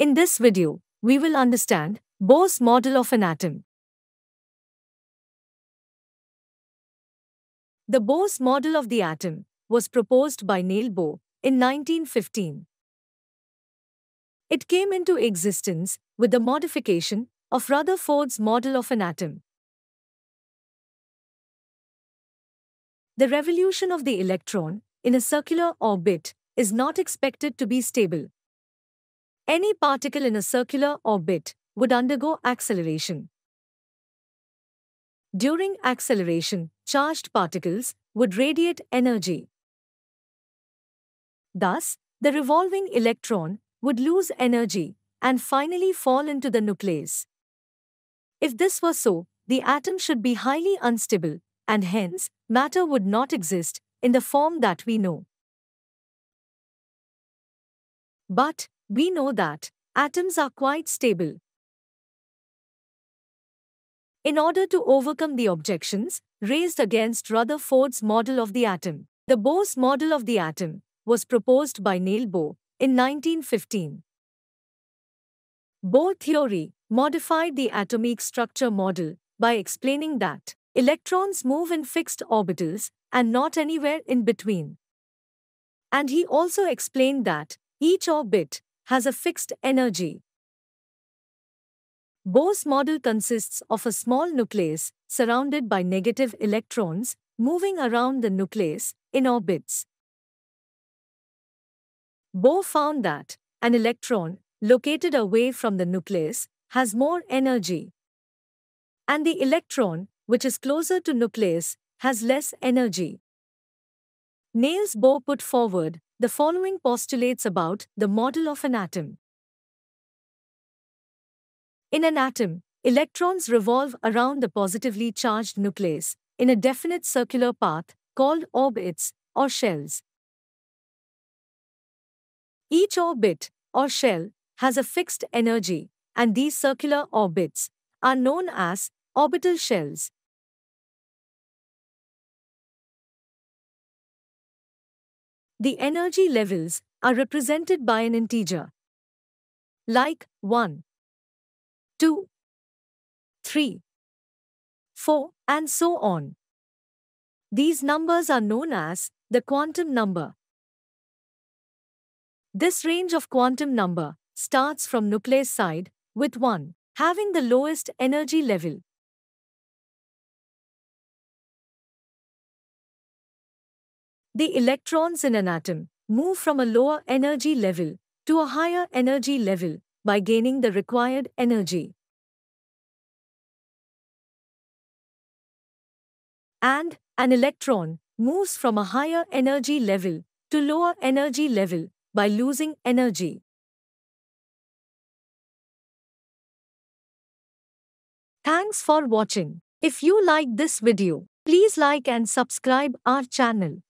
In this video, we will understand Bohr's model of an atom. The Bohr's model of the atom was proposed by Neil Bohr in 1915. It came into existence with the modification of Rutherford's model of an atom. The revolution of the electron in a circular orbit is not expected to be stable any particle in a circular orbit would undergo acceleration. During acceleration, charged particles would radiate energy. Thus, the revolving electron would lose energy and finally fall into the nucleus. If this were so, the atom should be highly unstable, and hence, matter would not exist in the form that we know. But, we know that atoms are quite stable. In order to overcome the objections raised against Rutherford's model of the atom, the Bohr's model of the atom was proposed by Neil Bohr in 1915. Bohr theory modified the atomic structure model by explaining that electrons move in fixed orbitals and not anywhere in between. And he also explained that each orbit has a fixed energy. Bohr's model consists of a small nucleus surrounded by negative electrons moving around the nucleus in orbits. Bohr found that an electron located away from the nucleus has more energy and the electron which is closer to nucleus has less energy. Niels Bohr put forward the following postulates about the model of an atom. In an atom, electrons revolve around the positively charged nucleus in a definite circular path called orbits or shells. Each orbit or shell has a fixed energy, and these circular orbits are known as orbital shells. The energy levels are represented by an integer. Like 1, 2, 3, 4, and so on. These numbers are known as the quantum number. This range of quantum number starts from nucleus side with 1 having the lowest energy level The electrons in an atom move from a lower energy level to a higher energy level by gaining the required energy. And an electron moves from a higher energy level to lower energy level by losing energy. Thanks for watching. If you like this video, please like and subscribe our channel.